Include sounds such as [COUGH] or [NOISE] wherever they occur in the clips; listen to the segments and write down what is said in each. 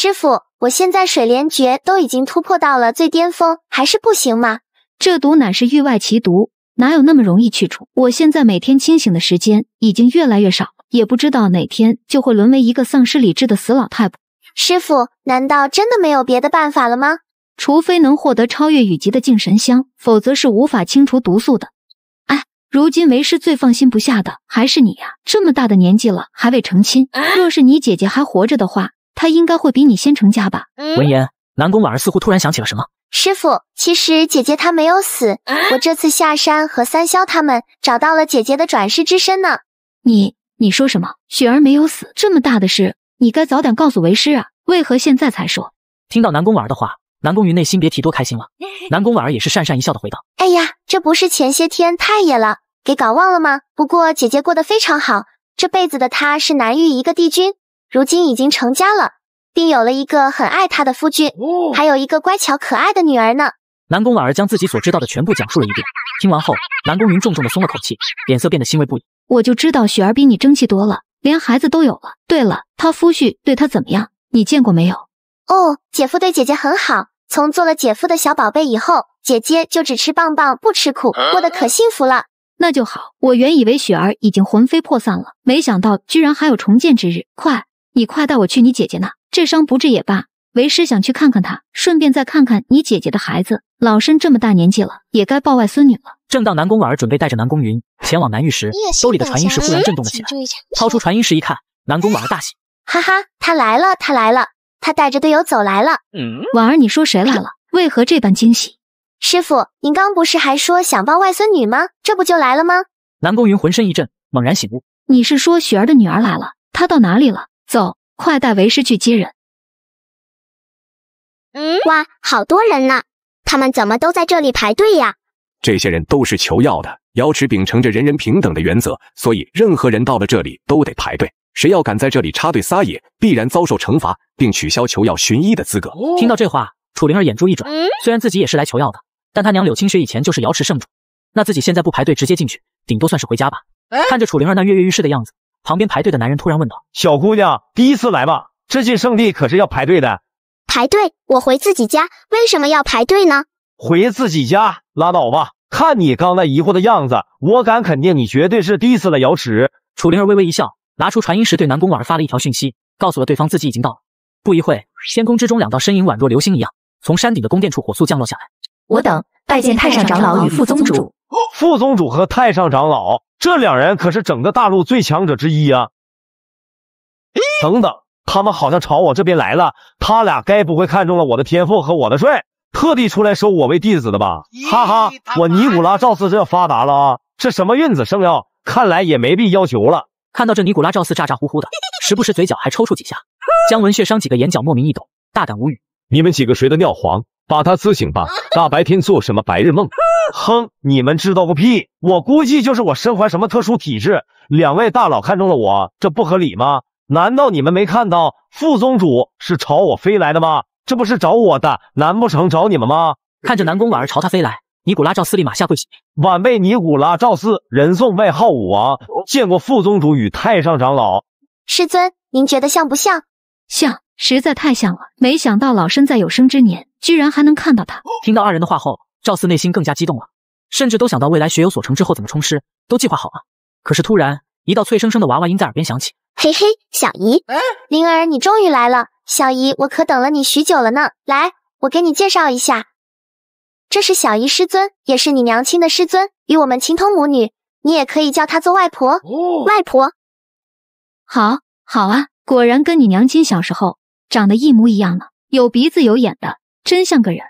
师傅，我现在水莲诀都已经突破到了最巅峰，还是不行吗？这毒乃是域外奇毒，哪有那么容易去除？我现在每天清醒的时间已经越来越少，也不知道哪天就会沦为一个丧失理智的死老太婆。师傅，难道真的没有别的办法了吗？除非能获得超越雨级的净神香，否则是无法清除毒素的。哎，如今为师最放心不下的还是你呀，这么大的年纪了还未成亲，若是你姐姐还活着的话。他应该会比你先成家吧？闻言，南宫婉儿似乎突然想起了什么。师傅，其实姐姐她没有死，我这次下山和三霄他们找到了姐姐的转世之身呢。你你说什么？雪儿没有死？这么大的事，你该早点告诉为师啊！为何现在才说？听到南宫婉儿的话，南宫云内心别提多开心了。[LAUGHS] 南宫婉儿也是讪讪一笑的回道：哎呀，这不是前些天太野了，给搞忘了吗？不过姐姐过得非常好，这辈子的她是南域一个帝君。如今已经成家了，并有了一个很爱她的夫君，还有一个乖巧可爱的女儿呢。南宫婉儿将自己所知道的全部讲述了一遍。听完后，南宫云重重的松了口气，脸色变得欣慰不已。我就知道雪儿比你争气多了，连孩子都有了。对了，她夫婿对她怎么样？你见过没有？哦，姐夫对姐姐很好，从做了姐夫的小宝贝以后，姐姐就只吃棒棒不吃苦，过得可幸福了。那就好，我原以为雪儿已经魂飞魄散了，没想到居然还有重见之日。快！你快带我去你姐姐那，这伤不治也罢。为师想去看看她，顺便再看看你姐姐的孩子。老身这么大年纪了，也该抱外孙女了。正当南宫婉儿准备带着南宫云前往南域时，兜里的传音石忽然震动了起来。掏出传音石一看，南宫婉儿大喜，哈哈，他来了，他来了，他带着队友走来了。婉儿，你说谁来了？为何这般惊喜？师傅，您刚不是还说想抱外孙女吗？这不就来了吗？南宫云浑身一震，猛然醒悟，你是说雪儿的女儿来了？她到哪里了？走，快带为师去接人。嗯，哇，好多人呢，他们怎么都在这里排队呀？这些人都是求药的。瑶池秉承着人人平等的原则，所以任何人到了这里都得排队。谁要敢在这里插队撒野，必然遭受惩罚，并取消求药寻医的资格。听到这话，楚灵儿眼珠一转，虽然自己也是来求药的，但他娘柳青雪以前就是瑶池圣主，那自己现在不排队直接进去，顶多算是回家吧。看着楚灵儿那跃跃欲试的样子。旁边排队的男人突然问道：“小姑娘，第一次来吗？这进圣地可是要排队的。”“排队？我回自己家，为什么要排队呢？”“回自己家？拉倒吧！看你刚才疑惑的样子，我敢肯定你绝对是第一次来瑶池。”楚灵儿微微一笑，拿出传音石对南宫婉儿发了一条讯息，告诉了对方自己已经到了。不一会天仙宫之中两道身影宛若流星一样，从山顶的宫殿处火速降落下来。我等拜见太上长老与副宗主。副宗主和太上长老，这两人可是整个大陆最强者之一啊！等等，他们好像朝我这边来了，他俩该不会看中了我的天赋和我的帅，特地出来收我为弟子的吧？哈哈，我尼古拉赵四要发达了啊！这什么运子圣了，看来也没必要求了。看到这尼古拉赵四咋咋呼呼的，时不时嘴角还抽搐几下，姜文血商几个眼角莫名一抖，大胆无语。你们几个谁的尿黄？把他撕醒吧！[LAUGHS] 大白天做什么白日梦？哼，你们知道个屁！我估计就是我身怀什么特殊体质。两位大佬看中了我，这不合理吗？难道你们没看到副宗主是朝我飞来的吗？这不是找我的，难不成找你们吗？看着南宫婉儿朝他飞来，尼古拉赵四立马下跪行礼。晚辈尼古拉赵四，人送外号武王，见过副宗主与太上长老。师尊，您觉得像不像？像，实在太像了。没想到老身在有生之年。居然还能看到他！听到二人的话后，赵四内心更加激动了，甚至都想到未来学有所成之后怎么冲师，都计划好了。可是突然，一道脆生生的娃娃音在耳边响起：“嘿嘿，小姨，灵儿，你终于来了！小姨，我可等了你许久了呢。来，我给你介绍一下，这是小姨师尊，也是你娘亲的师尊，与我们情同母女，你也可以叫她做外婆。外婆，好，好啊！果然跟你娘亲小时候长得一模一样了，有鼻子有眼的。”真像个人！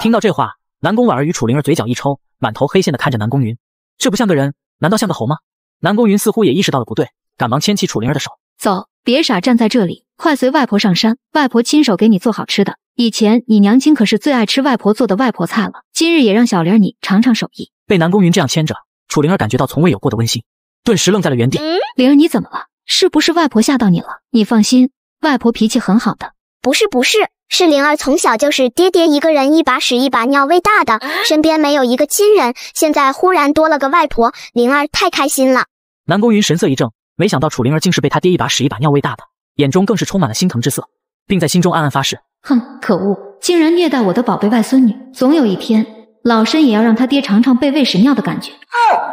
听到这话，南宫婉儿与楚灵儿嘴角一抽，满头黑线的看着南宫云，这不像个人，难道像个猴吗？南宫云似乎也意识到了不对，赶忙牵起楚灵儿的手，走，别傻站在这里，快随外婆上山，外婆亲手给你做好吃的。以前你娘亲可是最爱吃外婆做的外婆菜了，今日也让小灵儿你尝尝手艺。被南宫云这样牵着，楚灵儿感觉到从未有过的温馨，顿时愣在了原地。灵儿你怎么了？是不是外婆吓到你了？你放心，外婆脾气很好的。不是不是，是灵儿从小就是爹爹一个人一把屎一把尿喂大的，身边没有一个亲人，现在忽然多了个外婆，灵儿太开心了。南宫云神色一怔，没想到楚灵儿竟是被他爹一把屎一把尿喂大的，眼中更是充满了心疼之色，并在心中暗暗发誓，哼，可恶，竟然虐待我的宝贝外孙女，总有一天老身也要让他爹尝尝被喂屎尿的感觉。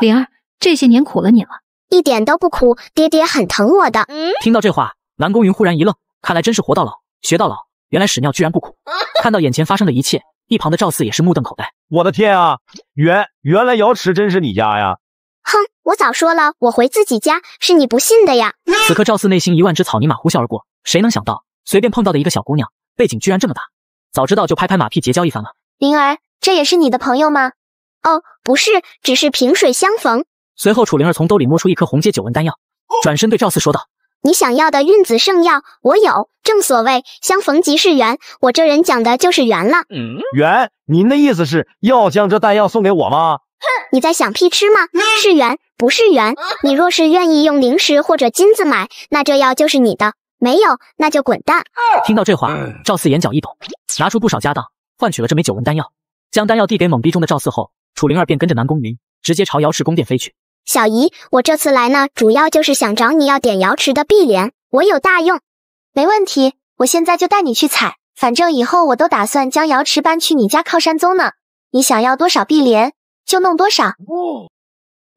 灵儿，这些年苦了你了，一点都不苦，爹爹很疼我的。听到这话，南宫云忽然一愣，看来真是活到老。学到老，原来屎尿居然不苦。看到眼前发生的一切，一旁的赵四也是目瞪口呆。我的天啊，原原来瑶池真是你家呀！哼，我早说了，我回自己家，是你不信的呀。此刻赵四内心一万只草泥马呼啸而过。谁能想到，随便碰到的一个小姑娘，背景居然这么大。早知道就拍拍马屁结交一番了。灵儿，这也是你的朋友吗？哦，不是，只是萍水相逢。随后楚灵儿从兜里摸出一颗红阶九纹丹药，转身对赵四说道。你想要的孕子圣药，我有。正所谓相逢即是缘，我这人讲的就是缘了。嗯，缘？您的意思是要将这丹药送给我吗？哼，你在想屁吃吗？是缘，不是缘。你若是愿意用零食或者金子买，那这药就是你的。没有，那就滚蛋。听到这话，赵四眼角一抖，拿出不少家当换取了这枚九纹丹药，将丹药递给懵逼中的赵四后，楚灵儿便跟着南宫云直接朝瑶池宫殿飞去。小姨，我这次来呢，主要就是想找你要点瑶池的碧莲，我有大用。没问题，我现在就带你去采，反正以后我都打算将瑶池搬去你家靠山宗呢。你想要多少碧莲就弄多少。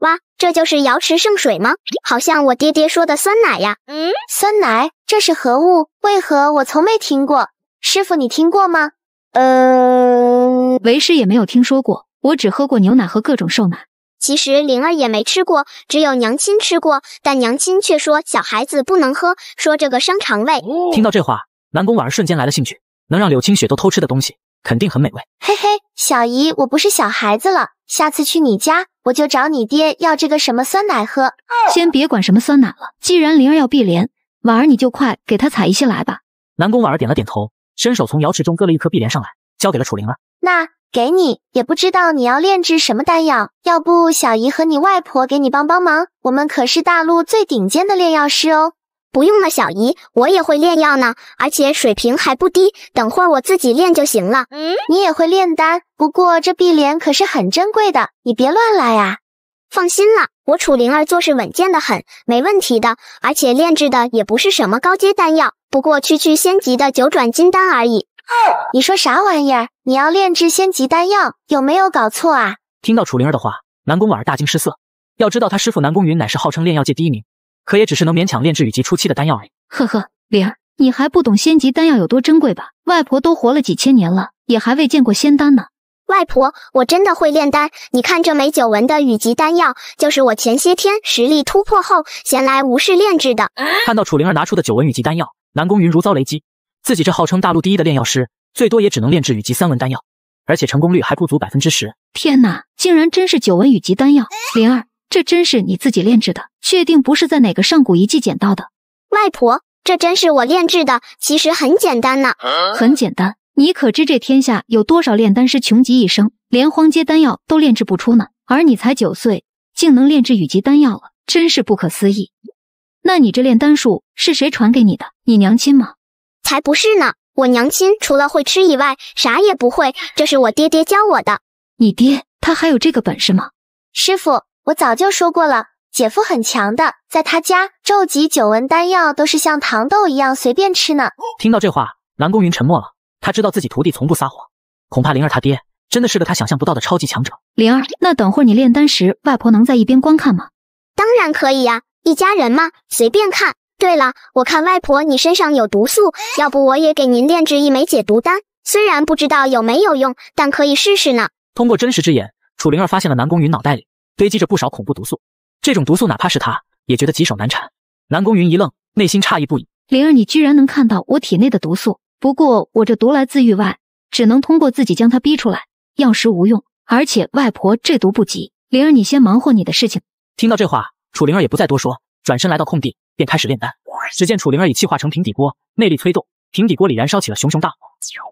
哇，这就是瑶池圣水吗？好像我爹爹说的酸奶呀。嗯，酸奶这是何物？为何我从没听过？师傅，你听过吗？呃，为师也没有听说过，我只喝过牛奶和各种瘦奶。其实灵儿也没吃过，只有娘亲吃过，但娘亲却说小孩子不能喝，说这个伤肠胃。听到这话，南宫婉儿瞬间来了兴趣，能让柳青雪都偷吃的东西，肯定很美味。嘿嘿，小姨，我不是小孩子了，下次去你家，我就找你爹要这个什么酸奶喝。先别管什么酸奶了，既然灵儿要碧莲，婉儿你就快给她采一些来吧。南宫婉儿点了点头，伸手从瑶池中割了一颗碧莲上来，交给了楚灵儿。那。给你，也不知道你要炼制什么丹药，要不小姨和你外婆给你帮帮忙，我们可是大陆最顶尖的炼药师哦。不用了，小姨，我也会炼药呢，而且水平还不低，等会我自己炼就行了。嗯，你也会炼丹，不过这碧莲可是很珍贵的，你别乱来啊。放心了，我楚灵儿做事稳健的很，没问题的，而且炼制的也不是什么高阶丹药，不过区区仙级的九转金丹而已。你说啥玩意儿？你要炼制仙级丹药，有没有搞错啊？听到楚灵儿的话，南宫婉儿大惊失色。要知道，她师傅南宫云乃是号称炼药界第一名，可也只是能勉强炼制羽级初期的丹药而已。呵呵，灵儿，你还不懂仙级丹药有多珍贵吧？外婆都活了几千年了，也还未见过仙丹呢。外婆，我真的会炼丹。你看这枚九纹的羽级丹药，就是我前些天实力突破后，闲来无事炼制的。看到楚灵儿拿出的九纹羽级丹药，南宫云如遭雷击。自己这号称大陆第一的炼药师，最多也只能炼制羽级三文丹药，而且成功率还不足百分之十。天哪，竟然真是九纹羽级丹药！灵儿，这真是你自己炼制的？确定不是在哪个上古遗迹捡到的？外婆，这真是我炼制的。其实很简单呢，很简单。你可知这天下有多少炼丹师穷极一生，连荒阶丹药都炼制不出呢？而你才九岁，竟能炼制羽级丹药了，真是不可思议。那你这炼丹术是谁传给你的？你娘亲吗？才不是呢！我娘亲除了会吃以外，啥也不会。这是我爹爹教我的。你爹他还有这个本事吗？师傅，我早就说过了，姐夫很强的，在他家咒极九纹丹药都是像糖豆一样随便吃呢。听到这话，南宫云沉默了。他知道自己徒弟从不撒谎，恐怕灵儿他爹真的是个他想象不到的超级强者。灵儿，那等会你炼丹时，外婆能在一边观看吗？当然可以呀，一家人嘛，随便看。对了，我看外婆你身上有毒素，要不我也给您炼制一枚解毒丹？虽然不知道有没有用，但可以试试呢。通过真实之眼，楚灵儿发现了南宫云脑袋里堆积着不少恐怖毒素。这种毒素，哪怕是他也觉得棘手难缠。南宫云一愣，内心诧异不已。灵儿，你居然能看到我体内的毒素？不过我这毒来自域外，只能通过自己将它逼出来，药石无用。而且外婆这毒不急，灵儿你先忙活你的事情。听到这话，楚灵儿也不再多说，转身来到空地。便开始炼丹。只见楚灵儿已气化成平底锅，内力催动，平底锅里燃烧起了熊熊大火。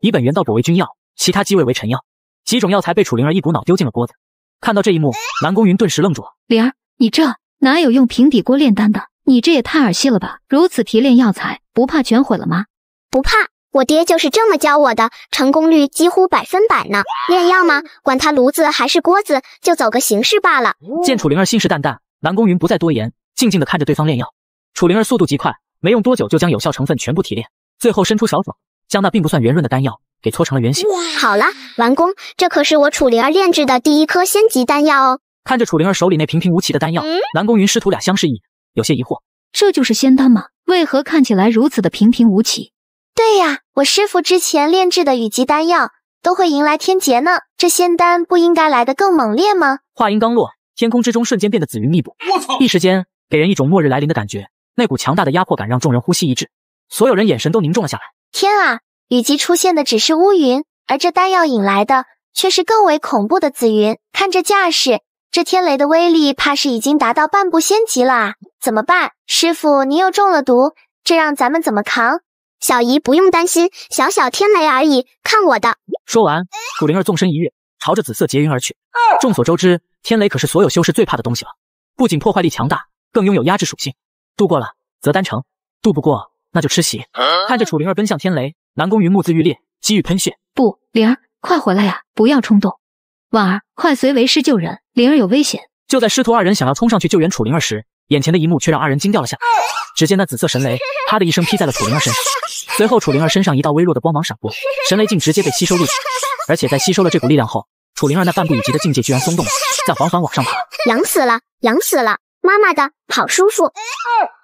以本源道果为君药，其他几位为臣药，几种药材被楚灵儿一股脑丢进了锅子。看到这一幕，南宫云顿时愣住了：“灵儿，你这哪有用平底锅炼丹的？你这也太儿戏了吧！如此提炼药材，不怕全毁了吗？”“不怕，我爹就是这么教我的，成功率几乎百分百呢。炼药吗？管他炉子还是锅子，就走个形式罢了。”见楚灵儿信誓旦旦，南宫云不再多言，静静的看着对方炼药。楚灵儿速度极快，没用多久就将有效成分全部提炼，最后伸出小手，将那并不算圆润的丹药给搓成了圆形。好了，完工，这可是我楚灵儿炼制的第一颗仙级丹药哦。看着楚灵儿手里那平平无奇的丹药，南宫云师徒俩相视一眼，有些疑惑：这就是仙丹吗？为何看起来如此的平平无奇？对呀，我师傅之前炼制的羽级丹药都会迎来天劫呢，这仙丹不应该来的更猛烈吗？话音刚落，天空之中瞬间变得紫云密布，我操！一时间，给人一种末日来临的感觉。那股强大的压迫感让众人呼吸一滞，所有人眼神都凝重了下来。天啊，雨极出现的只是乌云，而这丹药引来的却是更为恐怖的紫云。看这架势，这天雷的威力怕是已经达到半步仙级了啊！怎么办，师傅您又中了毒，这让咱们怎么扛？小姨不用担心，小小天雷而已，看我的！说完，楚灵儿纵身一跃，朝着紫色劫云而去。众所周知，天雷可是所有修士最怕的东西了，不仅破坏力强大，更拥有压制属性。渡过了则单成，渡不过那就吃席。看着楚灵儿奔向天雷，南宫云目眦欲裂，几欲喷血。不，灵儿，快回来呀！不要冲动。婉儿，快随为师救人，灵儿有危险。就在师徒二人想要冲上去救援楚灵儿时，眼前的一幕却让二人惊掉了下来。只见那紫色神雷，啪的一声劈在了楚灵儿身上，随后楚灵儿身上一道微弱的光芒闪过，神雷竟直接被吸收力去，而且在吸收了这股力量后，楚灵儿那半步以及的境界居然松动了，在缓缓往上爬。痒死了，痒死了。妈妈的好叔叔，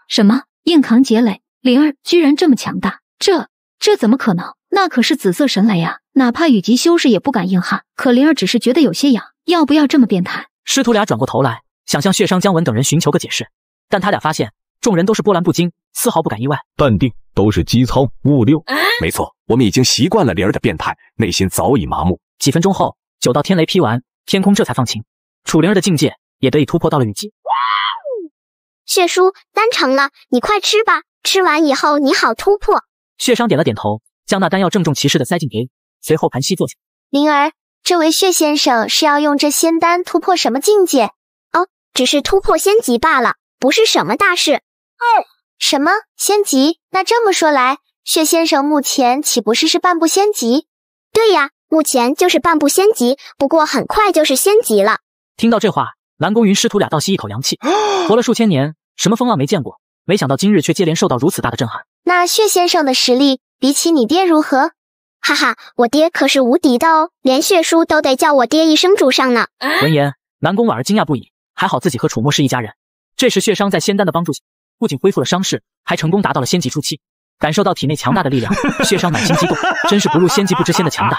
什么硬扛劫雷？灵儿居然这么强大，这这怎么可能？那可是紫色神雷啊！哪怕雨极修士也不敢硬撼。可灵儿只是觉得有些痒，要不要这么变态？师徒俩转过头来，想向血伤姜文等人寻求个解释，但他俩发现众人都是波澜不惊，丝毫不敢意外，淡定，都是机操物六。没错，我们已经习惯了灵儿的变态，内心早已麻木。几分钟后，九道天雷劈完，天空这才放晴，楚灵儿的境界也得以突破到了雨级。血书丹成了，你快吃吧。吃完以后，你好突破。血商点了点头，将那丹药郑重其事的塞进嘴里，随后盘膝坐下。灵儿，这位血先生是要用这仙丹突破什么境界？哦，只是突破仙级罢了，不是什么大事。哦，什么仙级？那这么说来，血先生目前岂不是是半步仙级？对呀，目前就是半步仙级，不过很快就是仙级了。听到这话。南宫云师徒俩倒吸一口凉气，[GASPS] 活了数千年，什么风浪没见过？没想到今日却接连受到如此大的震撼。那血先生的实力比起你爹如何？哈哈，我爹可是无敌的哦，连血书都得叫我爹一声主上呢。闻言，南宫婉儿惊讶不已，还好自己和楚墨是一家人。这时，血商在仙丹的帮助下，不仅恢复了伤势，还成功达到了仙级初期。感受到体内强大的力量，血 [LAUGHS] 商满心激动，真是不入仙级不知仙的强大。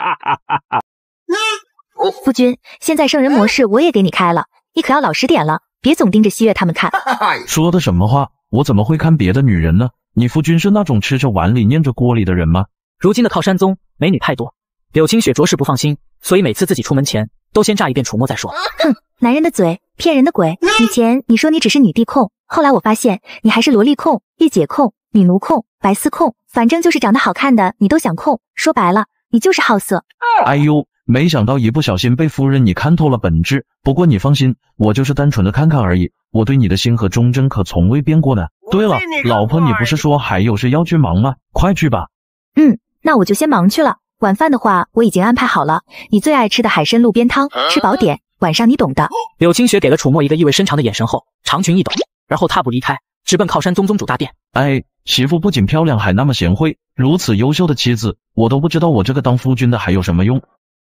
夫君，现在圣人模式我也给你开了。你可要老实点了，别总盯着西月他们看。[LAUGHS] 说的什么话？我怎么会看别的女人呢？你夫君是那种吃着碗里念着锅里的人吗？如今的靠山宗美女太多，柳青雪着实不放心，所以每次自己出门前都先炸一遍楚墨再说。哼，男人的嘴，骗人的鬼。以前你说你只是女帝控，后来我发现你还是萝莉控、御姐控、女奴控、白丝控，反正就是长得好看的你都想控。说白了，你就是好色。哎呦。没想到一不小心被夫人你看透了本质。不过你放心，我就是单纯的看看而已。我对你的心和忠贞可从未变过呢。对了，老婆，你不是说还有事要去忙吗？快去吧。嗯，那我就先忙去了。晚饭的话我已经安排好了，你最爱吃的海参路边汤，吃饱点。晚上你懂的。柳青雪给了楚墨一个意味深长的眼神后，长裙一抖，而后踏步离开，直奔靠山宗宗主大殿。哎，媳妇不仅漂亮，还那么贤惠，如此优秀的妻子，我都不知道我这个当夫君的还有什么用。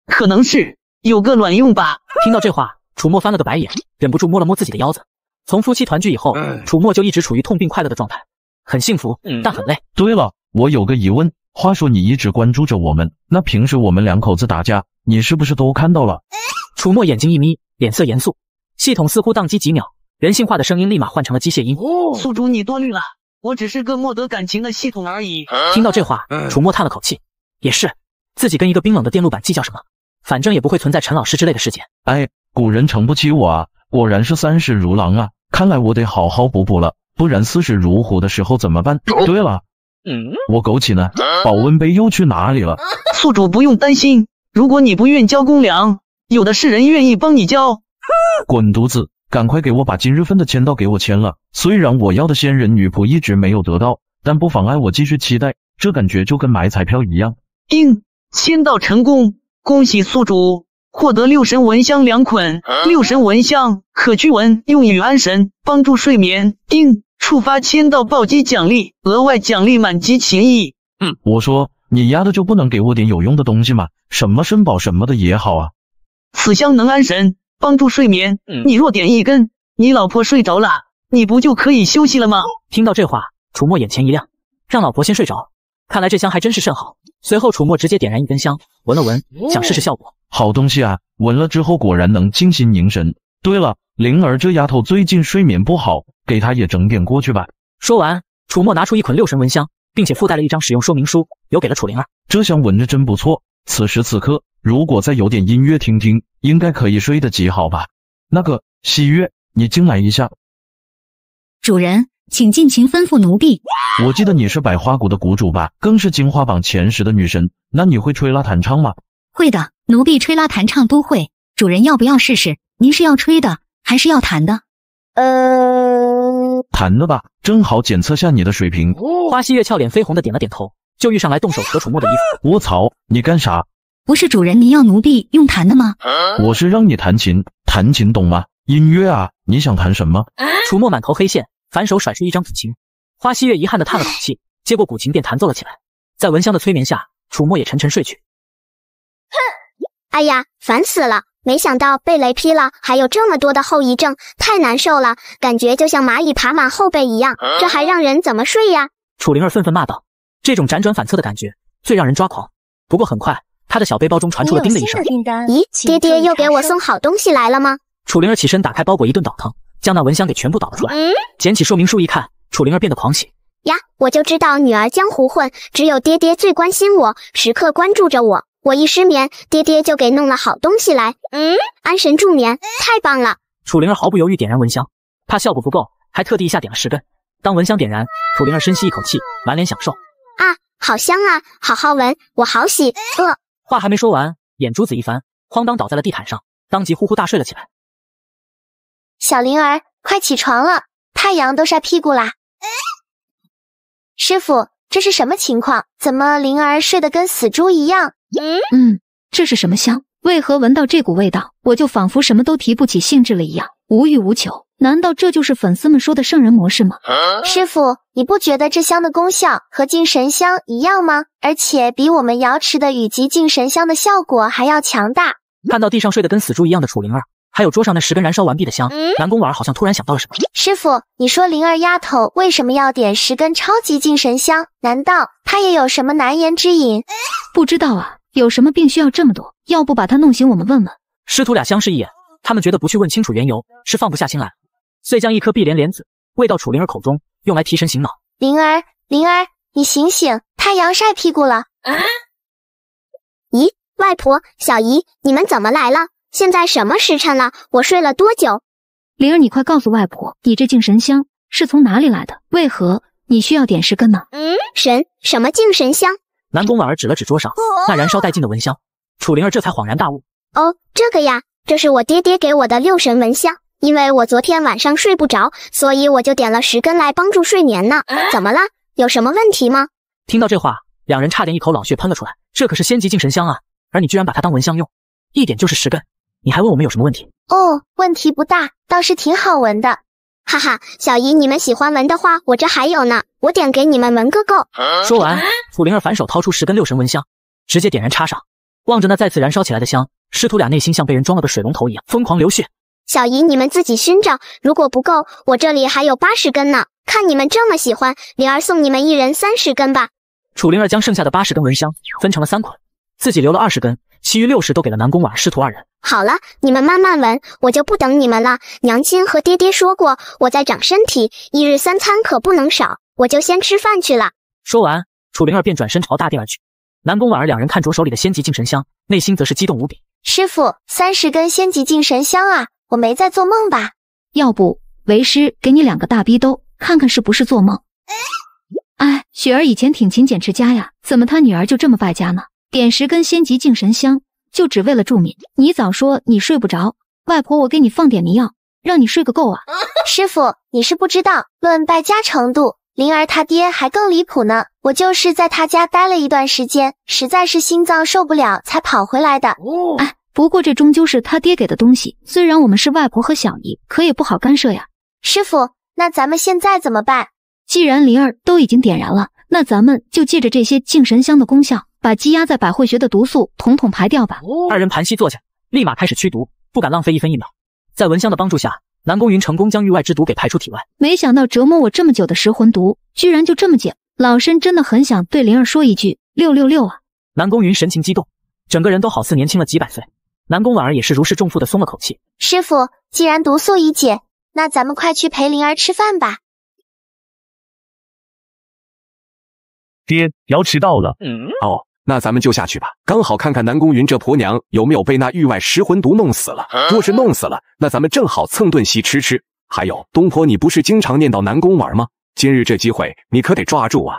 可能是有个卵用吧。听到这话，楚墨翻了个白眼，忍不住摸了摸自己的腰子。从夫妻团聚以后，楚墨就一直处于痛并快乐的状态，很幸福，但很累。对了，我有个疑问。话说你一直关注着我们，那平时我们两口子打架，你是不是都看到了？楚墨眼睛一眯，脸色严肃。系统似乎宕机几秒，人性化的声音立马换成了机械音：“宿主你多虑了，我只是个没得感情的系统而已。”听到这话，楚墨叹了口气，也是，自己跟一个冰冷的电路板计较什么？反正也不会存在陈老师之类的事件。哎，古人诚不起我啊！果然是三十如狼啊！看来我得好好补补了，不然四十如虎的时候怎么办？对了，嗯，我枸杞呢？保温杯又去哪里了？宿主不用担心，如果你不愿交公粮，有的是人愿意帮你交。滚犊子！赶快给我把今日份的签到给我签了。虽然我要的仙人女仆一直没有得到，但不妨碍我继续期待。这感觉就跟买彩票一样。应签到成功。恭喜宿主获得六神蚊香两捆。六神蚊香可驱蚊，用于安神，帮助睡眠。叮，触发签到暴击奖励，额外奖励满级情谊。嗯，我说你丫的就不能给我点有用的东西吗？什么升宝什么的也好啊。此香能安神，帮助睡眠。你若点一根，你老婆睡着了，你不就可以休息了吗？听到这话，楚墨眼前一亮，让老婆先睡着。看来这香还真是甚好。随后，楚墨直接点燃一根香，闻了闻，想试试效果。好东西啊！闻了之后果然能静心凝神。对了，灵儿这丫头最近睡眠不好，给她也整点过去吧。说完，楚墨拿出一捆六神蚊香，并且附带了一张使用说明书，留给了楚灵儿。这香闻着真不错。此时此刻，如果再有点音乐听听，应该可以睡得极好吧。那个，汐月，你进来一下。主人。请尽情吩咐奴婢。我记得你是百花谷的谷主吧，更是金花榜前十的女神。那你会吹拉弹唱吗？会的，奴婢吹拉弹唱都会。主人要不要试试？您是要吹的，还是要弹的？呃，弹的吧，正好检测下你的水平。花溪月俏脸绯红的点了点头，就遇上来动手扯楚墨的衣服。我操，你干啥？不是主人，你要奴婢用弹的吗？我是让你弹琴，弹琴懂吗？音乐啊，你想弹什么？楚墨满头黑线。反手甩出一张古琴，花希月遗憾地叹了口气，接过古琴便弹奏了起来。在蚊香的催眠下，楚墨也沉沉睡去。哼，哎呀，烦死了！没想到被雷劈了，还有这么多的后遗症，太难受了，感觉就像蚂蚁爬满后背一样，这还让人怎么睡呀？楚灵儿愤愤骂道。这种辗转反侧的感觉最让人抓狂。不过很快，他的小背包中传出了叮的一声。咦，爹爹又给我送好东西来了吗？楚灵儿起身打开包裹，一顿倒腾。将那蚊香给全部倒了出来，捡起说明书一看，楚灵儿变得狂喜。呀，我就知道女儿江湖混，只有爹爹最关心我，时刻关注着我。我一失眠，爹爹就给弄了好东西来，嗯，安神助眠，太棒了。楚灵儿毫不犹豫点燃蚊香，怕效果不够，还特地一下点了十根。当蚊香点燃，楚灵儿深吸一口气，满脸享受。啊，好香啊，好好闻，我好喜饿。话还没说完，眼珠子一翻，哐当倒在了地毯上，当即呼呼大睡了起来。小灵儿，快起床了，太阳都晒屁股啦！师傅，这是什么情况？怎么灵儿睡得跟死猪一样？嗯，这是什么香？为何闻到这股味道，我就仿佛什么都提不起兴致了一样，无欲无求？难道这就是粉丝们说的圣人模式吗？师傅，你不觉得这香的功效和净神香一样吗？而且比我们瑶池的雨极净神香的效果还要强大。看到地上睡得跟死猪一样的楚灵儿。还有桌上那十根燃烧完毕的香，南宫婉儿好像突然想到了什么。师傅，你说灵儿丫头为什么要点十根超级净神香？难道她也有什么难言之隐？不知道啊，有什么病需要这么多？要不把她弄醒，我们问问。师徒俩相视一眼，他们觉得不去问清楚缘由是放不下心来，遂将一颗碧莲莲子喂到楚灵儿口中，用来提神醒脑。灵儿，灵儿，你醒醒，太阳晒屁股了。啊？咦，外婆，小姨，你们怎么来了？现在什么时辰了？我睡了多久？灵儿，你快告诉外婆，你这净神香是从哪里来的？为何你需要点十根呢？嗯，神什么净神香？南宫婉儿指了指桌上那燃烧殆尽的蚊香，楚灵儿这才恍然大悟。哦，这个呀，这是我爹爹给我的六神蚊香。因为我昨天晚上睡不着，所以我就点了十根来帮助睡眠呢。怎么了？有什么问题吗？听到这话，两人差点一口老血喷了出来。这可是仙级净神香啊，而你居然把它当蚊香用，一点就是十根。你还问我们有什么问题？哦，问题不大，倒是挺好闻的，哈哈。小姨，你们喜欢闻的话，我这还有呢，我点给你们闻个够。说完，楚灵儿反手掏出十根六神蚊香，直接点燃插上。望着那再次燃烧起来的香，师徒俩内心像被人装了个水龙头一样疯狂流血。小姨，你们自己熏着，如果不够，我这里还有八十根呢。看你们这么喜欢，灵儿送你们一人三十根吧。楚灵儿将剩下的八十根蚊香分成了三捆，自己留了二十根。其余六十都给了南宫婉儿师徒二人。好了，你们慢慢闻，我就不等你们了。娘亲和爹爹说过，我在长身体，一日三餐可不能少。我就先吃饭去了。说完，楚灵儿便转身朝大殿而去。南宫婉儿两人看着手里的仙级净神香，内心则是激动无比。师傅，三十根仙级净神香啊！我没在做梦吧？要不为师给你两个大逼兜，看看是不是做梦？哎，雪儿以前挺勤俭持家呀，怎么她女儿就这么败家呢？点十根仙级净神香，就只为了助眠。你早说你睡不着，外婆，我给你放点迷药，让你睡个够啊！[LAUGHS] 师傅，你是不知道，论败家程度，灵儿他爹还更离谱呢。我就是在他家待了一段时间，实在是心脏受不了，才跑回来的。哎，不过这终究是他爹给的东西，虽然我们是外婆和小姨，可也不好干涉呀。师傅，那咱们现在怎么办？既然灵儿都已经点燃了，那咱们就借着这些净神香的功效。把积压在百会穴的毒素统统排掉吧。二人盘膝坐下，立马开始驱毒，不敢浪费一分一秒。在闻香的帮助下，南宫云成功将域外之毒给排出体外。没想到折磨我这么久的食魂毒，居然就这么解。老身真的很想对灵儿说一句六六六啊！南宫云神情激动，整个人都好似年轻了几百岁。南宫婉儿也是如释重负的松了口气。师傅，既然毒素已解，那咱们快去陪灵儿吃饭吧。爹，瑶迟到了。哦。那咱们就下去吧，刚好看看南宫云这婆娘有没有被那域外食魂毒弄死了。若是弄死了，那咱们正好蹭顿席吃吃。还有东坡，你不是经常念叨南宫婉吗？今日这机会，你可得抓住啊！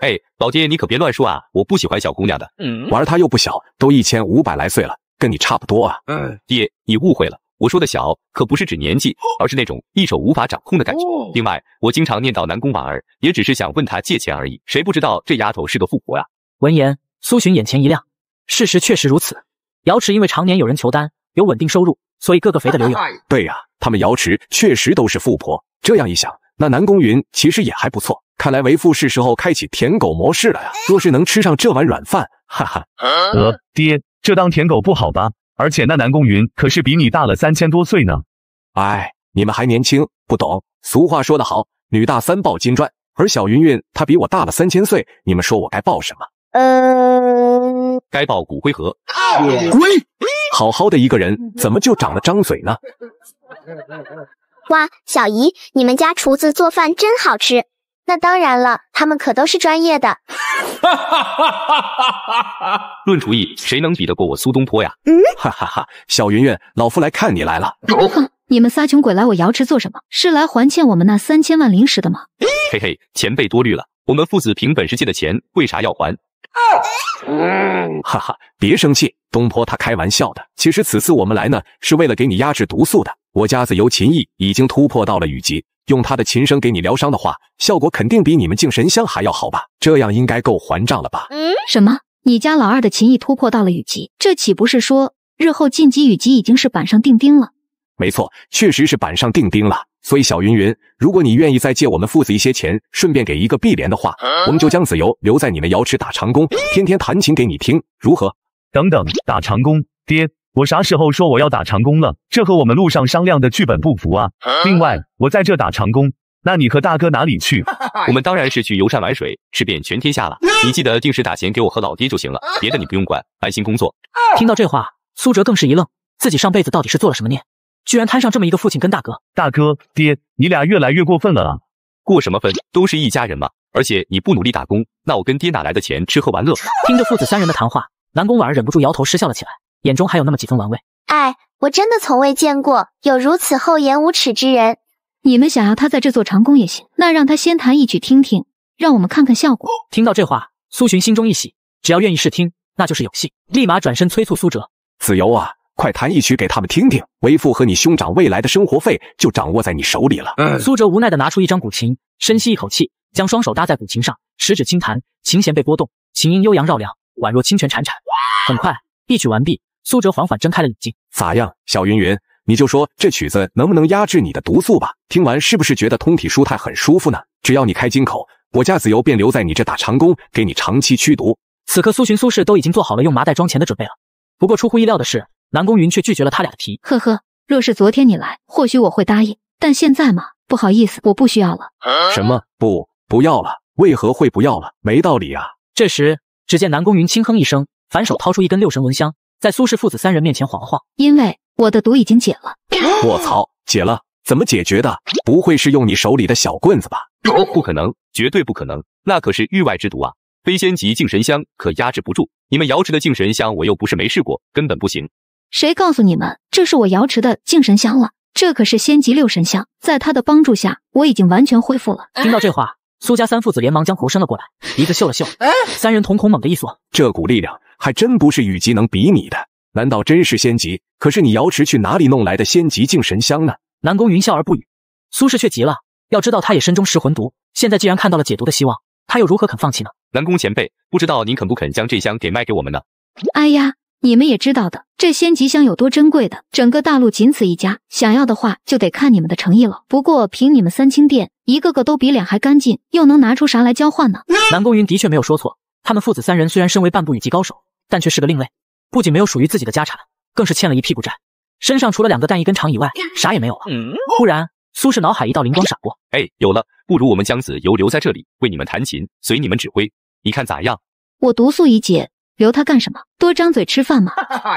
哎，老爹，你可别乱说啊！我不喜欢小姑娘的，婉儿她又不小，都一千五百来岁了，跟你差不多啊。嗯，爹，你误会了，我说的小，可不是指年纪，而是那种一手无法掌控的感觉。另外，我经常念叨南宫婉儿，也只是想问她借钱而已。谁不知道这丫头是个富婆呀？闻言。苏洵眼前一亮，事实确实如此。瑶池因为常年有人求丹，有稳定收入，所以个个肥的流油。[LAUGHS] 对呀，他们瑶池确实都是富婆。这样一想，那南宫云其实也还不错。看来为父是时候开启舔狗模式了呀！若是能吃上这碗软饭，哈哈。呃，爹，这当舔狗不好吧？而且那南宫云可是比你大了三千多岁呢。哎，你们还年轻，不懂。俗话说得好，女大三抱金砖。而小云云她比我大了三千岁，你们说我该抱什么？呃，该抱骨灰盒。滚！好好的一个人，怎么就长了张嘴呢？哇，小姨，你们家厨子做饭真好吃。那当然了，他们可都是专业的。哈哈哈哈哈哈！论厨艺，谁能比得过我苏东坡呀？嗯，哈哈哈！小云云，老夫来看你来了。哼，你们仨穷鬼来我瑶池做什么？是来还欠我们那三千万灵石的吗？嘿嘿，前辈多虑了，我们父子凭本事借的钱，为啥要还？[LAUGHS] 哈哈，别生气，东坡他开玩笑的。其实此次我们来呢，是为了给你压制毒素的。我家子由琴艺已经突破到了雨级，用他的琴声给你疗伤的话，效果肯定比你们敬神香还要好吧？这样应该够还账了吧？嗯，什么？你家老二的琴艺突破到了雨级，这岂不是说日后晋级雨级已经是板上钉钉了？没错，确实是板上钉钉了。所以，小云云，如果你愿意再借我们父子一些钱，顺便给一个碧莲的话，我们就将子由留在你们瑶池打长工，天天弹琴给你听，如何？等等，打长工？爹，我啥时候说我要打长工了？这和我们路上商量的剧本不符啊！另外，我在这打长工，那你和大哥哪里去？我们当然是去游山玩水，吃遍全天下了。你记得定时打钱给我和老爹就行了，别的你不用管，安心工作。听到这话，苏哲更是一愣，自己上辈子到底是做了什么孽？居然摊上这么一个父亲跟大哥，大哥，爹，你俩越来越过分了啊！过什么分？都是一家人嘛！而且你不努力打工，那我跟爹哪来的钱吃喝玩乐？听着父子三人的谈话，南宫婉儿忍不住摇头失笑了起来，眼中还有那么几分玩味。哎，我真的从未见过有如此厚颜无耻之人！你们想要他在这做长工也行，那让他先弹一曲听听，让我们看看效果。听到这话，苏洵心中一喜，只要愿意试听，那就是有戏，立马转身催促苏辙：“子由啊！”快弹一曲给他们听听，为父和你兄长未来的生活费就掌握在你手里了。苏哲无奈地拿出一张古琴，深吸一口气，将双手搭在古琴上，食指轻弹，琴弦被拨动，琴音悠扬绕梁，宛若清泉潺潺。很快一曲完毕，苏哲缓缓睁开了眼睛。咋样，小云云，你就说这曲子能不能压制你的毒素吧？听完是不是觉得通体舒泰，很舒服呢？只要你开金口，我家子由便留在你这打长工，给你长期驱毒。此刻，苏洵、苏轼都已经做好了用麻袋装钱的准备了。不过，出乎意料的是。南宫云却拒绝了他俩的提。议。呵呵，若是昨天你来，或许我会答应。但现在嘛，不好意思，我不需要了。什么不不要了？为何会不要了？没道理啊！这时，只见南宫云轻哼一声，反手掏出一根六神蚊香，在苏氏父子三人面前晃了晃。因为我的毒已经解了。卧槽，解了？怎么解决的？不会是用你手里的小棍子吧？不可能，绝对不可能！那可是域外之毒啊，飞仙级净神香可压制不住。你们瑶池的净神香，我又不是没试过，根本不行。谁告诉你们这是我瑶池的净神香了？这可是仙级六神香，在他的帮助下，我已经完全恢复了。听到这话，苏家三父子连忙将头伸了过来，鼻子嗅了嗅。三人瞳孔猛地一缩，这股力量还真不是雨吉能比拟的。难道真是仙级？可是你瑶池去哪里弄来的仙级净神香呢？南宫云笑而不语，苏氏却急了。要知道他也身中噬魂毒，现在既然看到了解毒的希望，他又如何肯放弃呢？南宫前辈，不知道您肯不肯将这香给卖给我们呢？哎呀。你们也知道的，这仙吉香有多珍贵的，整个大陆仅此一家。想要的话，就得看你们的诚意了。不过，凭你们三清殿，一个个都比脸还干净，又能拿出啥来交换呢？南宫云的确没有说错，他们父子三人虽然身为半步雨级高手，但却是个另类，不仅没有属于自己的家产，更是欠了一屁股债，身上除了两个蛋一根肠以外，啥也没有了。忽然，苏轼脑海一道灵光闪过，哎，有了，不如我们将子由留在这里，为你们弹琴，随你们指挥，你看咋样？我毒素已解。留他干什么？多张嘴吃饭吗？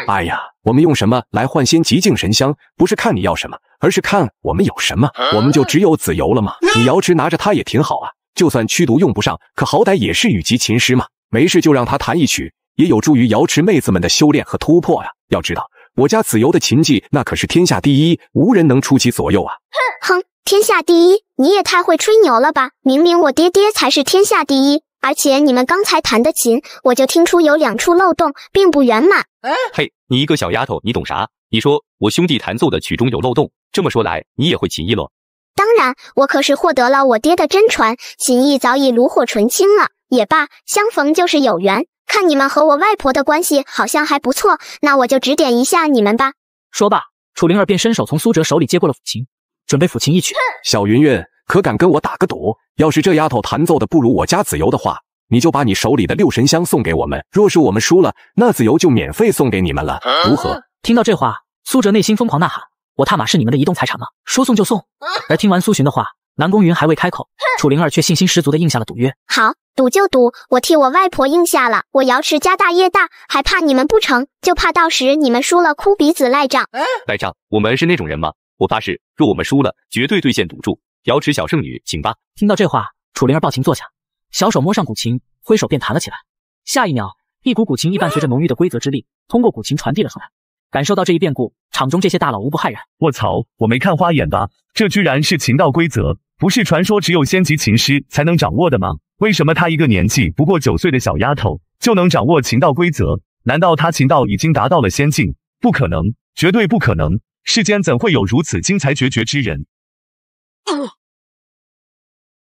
哎呀，我们用什么来换仙极净神香？不是看你要什么，而是看我们有什么。我们就只有子油了吗？你瑶池拿着他也挺好啊。就算驱毒用不上，可好歹也是羽级琴师嘛。没事就让他弹一曲，也有助于瑶池妹子们的修炼和突破呀。要知道，我家子由的琴技，那可是天下第一，无人能出其左右啊。哼哼，天下第一，你也太会吹牛了吧？明明我爹爹才是天下第一。而且你们刚才弹的琴，我就听出有两处漏洞，并不圆满。哎，嘿，你一个小丫头，你懂啥？你说我兄弟弹奏的曲中有漏洞，这么说来，你也会琴艺咯。当然，我可是获得了我爹的真传，琴艺早已炉火纯青了。也罢，相逢就是有缘。看你们和我外婆的关系好像还不错，那我就指点一下你们吧。说罢，楚灵儿便伸手从苏哲手里接过了抚琴，准备抚琴一曲。小云云。可敢跟我打个赌？要是这丫头弹奏的不如我家子游的话，你就把你手里的六神香送给我们。若是我们输了，那子游就免费送给你们了，如何？听到这话，苏哲内心疯狂呐喊：我踏马是你们的移动财产吗？说送就送？而听完苏洵的话，南宫云还未开口，楚灵儿却信心十足的应下了赌约。好，赌就赌，我替我外婆应下了。我瑶池家大业大，还怕你们不成就怕到时你们输了哭鼻子赖账？赖账？我们是那种人吗？我发誓，若我们输了，绝对兑现赌注。瑶池小圣女，请吧。听到这话，楚灵儿抱琴坐下，小手摸上古琴，挥手便弹了起来。下一秒，一股古琴意伴随着浓郁的规则之力，通过古琴传递了出来。感受到这一变故，场中这些大佬无不骇然。卧槽，我没看花眼吧？这居然是琴道规则，不是传说只有仙级琴师才能掌握的吗？为什么她一个年纪不过九岁的小丫头就能掌握琴道规则？难道她琴道已经达到了仙境？不可能，绝对不可能！世间怎会有如此精彩绝绝之人？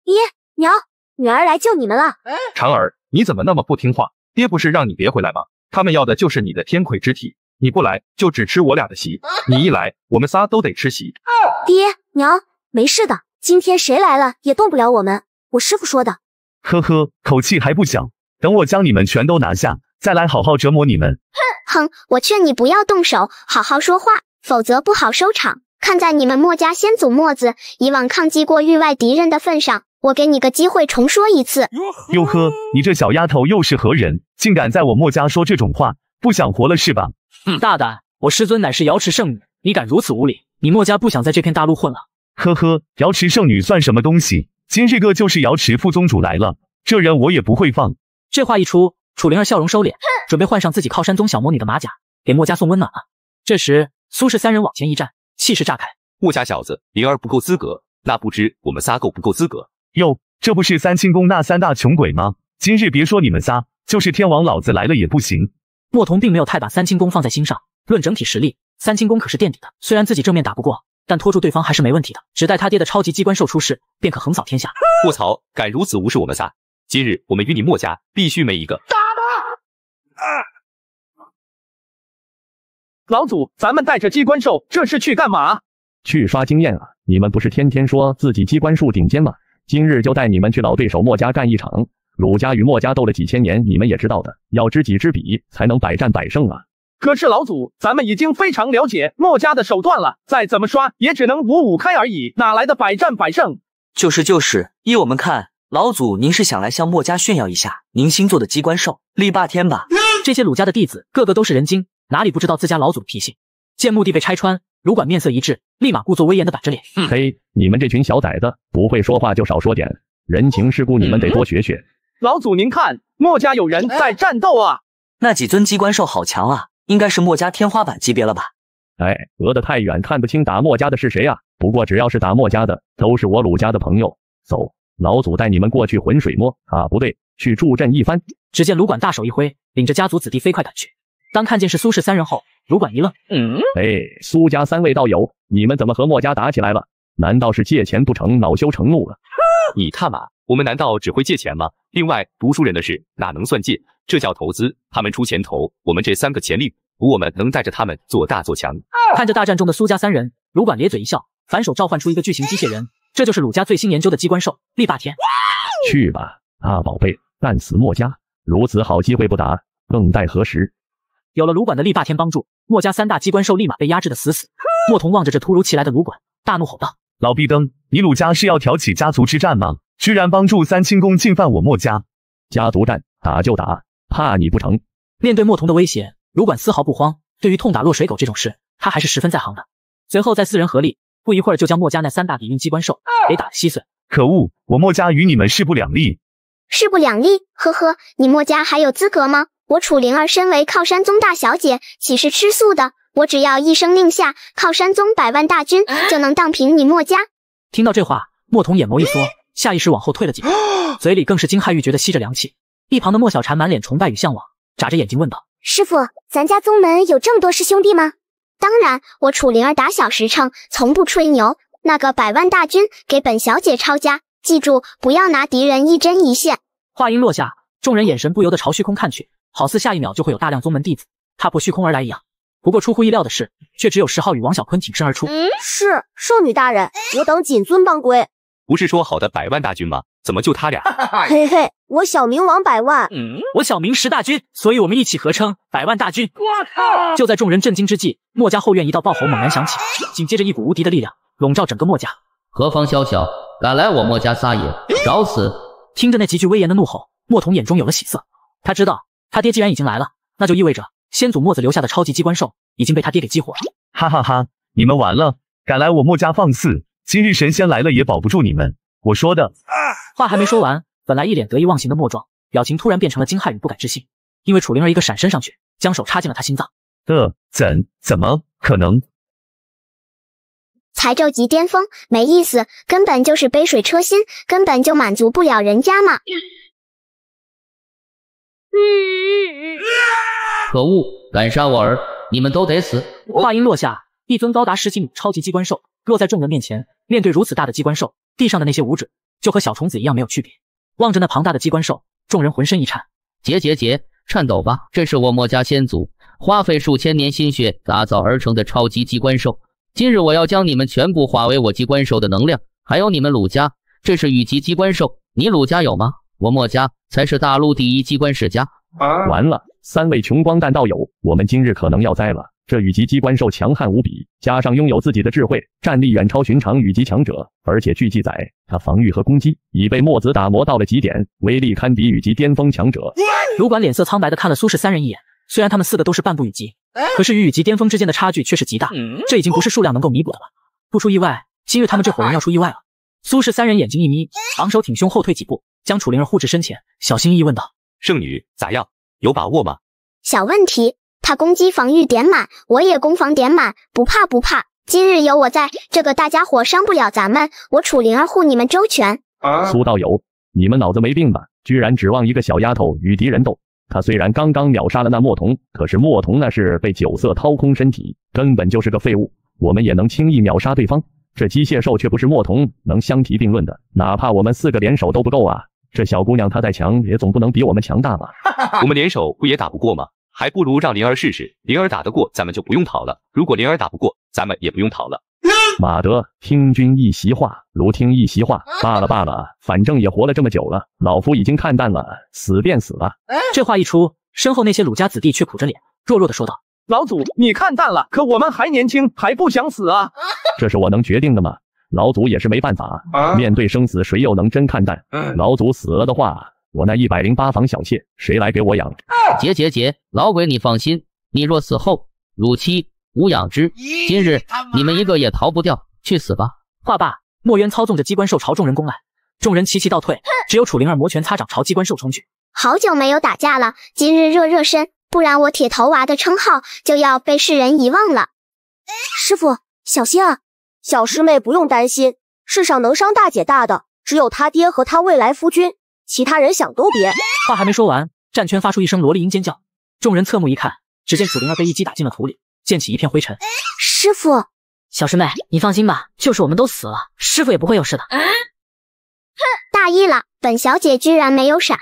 爹 [CLEARS THROAT] 娘，女儿来救你们了。婵儿，你怎么那么不听话？爹不是让你别回来吗？他们要的就是你的天魁之体，你不来就只吃我俩的席，你一来我们仨都得吃席。爹娘没事的，今天谁来了也动不了我们。我师傅说的。呵呵，口气还不小。等我将你们全都拿下，再来好好折磨你们。哼哼，我劝你不要动手，好好说话，否则不好收场。看在你们墨家先祖墨子以往抗击过域外敌人的份上，我给你个机会重说一次。哟呵，你这小丫头又是何人，竟敢在我墨家说这种话？不想活了是吧？大胆！我师尊乃是瑶池圣女，你敢如此无礼？你墨家不想在这片大陆混了？呵呵，瑶池圣女算什么东西？今日个就是瑶池副宗主来了，这人我也不会放。这话一出，楚灵儿笑容收敛，准备换上自己靠山宗小魔女的马甲，给墨家送温暖了。这时，苏氏三人往前一站。气势炸开，墨家小子，灵儿不够资格，那不知我们仨够不够资格？哟，这不是三清宫那三大穷鬼吗？今日别说你们仨，就是天王老子来了也不行。墨童并没有太把三清宫放在心上，论整体实力，三清宫可是垫底的。虽然自己正面打不过，但拖住对方还是没问题的。只待他爹的超级机关兽出世，便可横扫天下。[LAUGHS] 卧槽，敢如此无视我们仨？今日我们与你墨家，必须没一个！老祖，咱们带着机关兽，这是去干嘛？去刷经验啊！你们不是天天说自己机关术顶尖吗？今日就带你们去老对手墨家干一场。鲁家与墨家斗了几千年，你们也知道的，要知己知彼才能百战百胜啊！可是老祖，咱们已经非常了解墨家的手段了，再怎么刷也只能五五开而已，哪来的百战百胜？就是就是，依我们看，老祖您是想来向墨家炫耀一下您新做的机关兽力霸天吧？这些鲁家的弟子个个都是人精。哪里不知道自家老祖的脾性？见墓地被拆穿，鲁管面色一滞，立马故作威严的板着脸：“嘿，你们这群小崽子，不会说话就少说点。人情世故你们得多学学。”老祖，您看，墨家有人在战斗啊！那几尊机关兽好强啊，应该是墨家天花板级别了吧？哎，隔得太远，看不清打墨家的是谁啊！不过只要是打墨家的，都是我鲁家的朋友。走，老祖带你们过去浑水摸啊！不对，去助阵一番。只见鲁管大手一挥，领着家族子弟飞快赶去。当看见是苏氏三人后，鲁管一愣。嗯，哎，苏家三位道友，你们怎么和墨家打起来了？难道是借钱不成，恼羞成怒了？[LAUGHS] 你他妈，我们难道只会借钱吗？另外，读书人的事哪能算借？这叫投资，他们出钱投，我们这三个潜力我们能带着他们做大做强。看着大战中的苏家三人，鲁管咧嘴一笑，反手召唤出一个巨型机械人，这就是鲁家最新研究的机关兽力霸天。去吧，大宝贝，干死墨家！如此好机会不打，更待何时？有了鲁管的力霸天帮助，墨家三大机关兽立马被压制的死死。墨童望着这突如其来的鲁管，大怒吼道：“老毕登，你鲁家是要挑起家族之战吗？居然帮助三清宫进犯我墨家！家族战打就打，怕你不成？”面对墨童的威胁，鲁管丝毫不慌。对于痛打落水狗这种事，他还是十分在行的。随后，在四人合力，不一会儿就将墨家那三大底蕴机关兽给打的稀碎。可恶，我墨家与你们势不两立。势不两立？呵呵，你墨家还有资格吗？我楚灵儿身为靠山宗大小姐，岂是吃素的？我只要一声令下，靠山宗百万大军就能荡平你墨家。听到这话，墨童眼眸一缩，下意识往后退了几步，[GASPS] 嘴里更是惊骇欲绝的吸着凉气。一旁的莫小婵满脸崇拜与向往，眨着眼睛问道：“师傅，咱家宗门有这么多师兄弟吗？”“当然，我楚灵儿打小实诚，从不吹牛。那个百万大军给本小姐抄家，记住，不要拿敌人一针一线。”话音落下，众人眼神不由得朝虚空看去。好似下一秒就会有大量宗门弟子踏破虚空而来一样。不过出乎意料的是，却只有石浩与王小坤挺身而出。是圣女大人，我等谨遵帮规。不是说好的百万大军吗？怎么就他俩？嘿嘿，我小名王百万，我小名石大军，所以我们一起合称百万大军。我靠！就在众人震惊之际，墨家后院一道爆吼猛然响起，紧接着一股无敌的力量笼罩整个墨家。何方宵小，敢来我墨家撒野，找死！听着那极具威严的怒吼，墨童眼中有了喜色，他知道。他爹既然已经来了，那就意味着先祖墨子留下的超级机关兽已经被他爹给激活了。哈哈哈，你们完了！敢来我墨家放肆，今日神仙来了也保不住你们。我说的话还没说完，本来一脸得意忘形的墨庄表情突然变成了惊骇与不敢置信，因为楚灵儿一个闪身上去，将手插进了他心脏。呃，怎怎么可能？才昼级巅峰，没意思，根本就是杯水车薪，根本就满足不了人家嘛。可恶！敢杀我儿，你们都得死！话音落下，一尊高达十几米超级机关兽落在众人面前。面对如此大的机关兽，地上的那些武者就和小虫子一样没有区别。望着那庞大的机关兽，众人浑身一颤。结结结，颤抖吧！这是我墨家先祖花费数千年心血打造而成的超级机关兽。今日我要将你们全部化为我机关兽的能量。还有你们鲁家，这是雨级机关兽，你鲁家有吗？我墨家才是大陆第一机关世家。完了，三位穷光蛋道友，我们今日可能要栽了。这羽级机关兽强悍无比，加上拥有自己的智慧，战力远超寻常羽级强者。而且据记载，他防御和攻击已被墨子打磨到了极点，威力堪比羽级巅峰强者。卢管脸色苍白的看了苏氏三人一眼，虽然他们四个都是半步羽级，可是与羽级巅峰之间的差距却是极大，这已经不是数量能够弥补的了。不出意外，今日他们这伙人要出意外了。苏氏三人眼睛一眯，昂首挺胸后退几步。将楚灵儿护至身前，小心翼翼问道：“圣女咋样？有把握吗？”“小问题，他攻击防御点满，我也攻防点满，不怕不怕。今日有我在，这个大家伙伤不了咱们。我楚灵儿护你们周全。”“苏道友，你们脑子没病吧？居然指望一个小丫头与敌人斗？她虽然刚刚秒杀了那墨童，可是墨童那是被酒色掏空身体，根本就是个废物，我们也能轻易秒杀对方。”这机械兽却不是墨童能相提并论的，哪怕我们四个联手都不够啊！这小姑娘她再强，也总不能比我们强大吧？我们联手不也打不过吗？还不如让灵儿试试，灵儿打得过，咱们就不用逃了；如果灵儿打不过，咱们也不用逃了。马德，听君一席话，如听一席话。罢了罢了，反正也活了这么久了，老夫已经看淡了，死便死了。这话一出，身后那些鲁家子弟却苦着脸，弱弱的说道。老祖，你看淡了，可我们还年轻，还不想死啊！这是我能决定的吗？老祖也是没办法，面对生死，谁又能真看淡？老祖死了的话，我那一百零八房小妾，谁来给我养？结结结，老鬼你放心，你若死后，汝妻无养之。今日你们一个也逃不掉，去死吧！话罢，墨渊操纵着机关兽朝众人攻来，众人齐齐倒退，只有楚灵儿摩拳擦掌朝机关兽冲去。好久没有打架了，今日热热身。不然我铁头娃的称号就要被世人遗忘了。师傅，小心啊！小师妹不用担心，世上能伤大姐大的，只有他爹和他未来夫君，其他人想都别。话还没说完，战圈发出一声萝莉音尖叫，众人侧目一看，只见楚灵儿被一击打进了土里，溅起一片灰尘。[LAUGHS] 师傅，小师妹，你放心吧，就是我们都死了，师傅也不会有事的。哼，大意了，本小姐居然没有闪。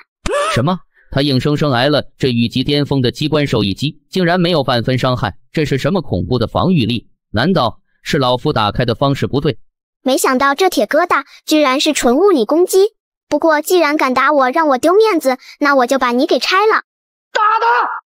什么？他硬生生挨了这羽级巅峰的机关兽一击，竟然没有半分伤害，这是什么恐怖的防御力？难道是老夫打开的方式不对？没想到这铁疙瘩居然是纯物理攻击。不过既然敢打我，让我丢面子，那我就把你给拆了！打他！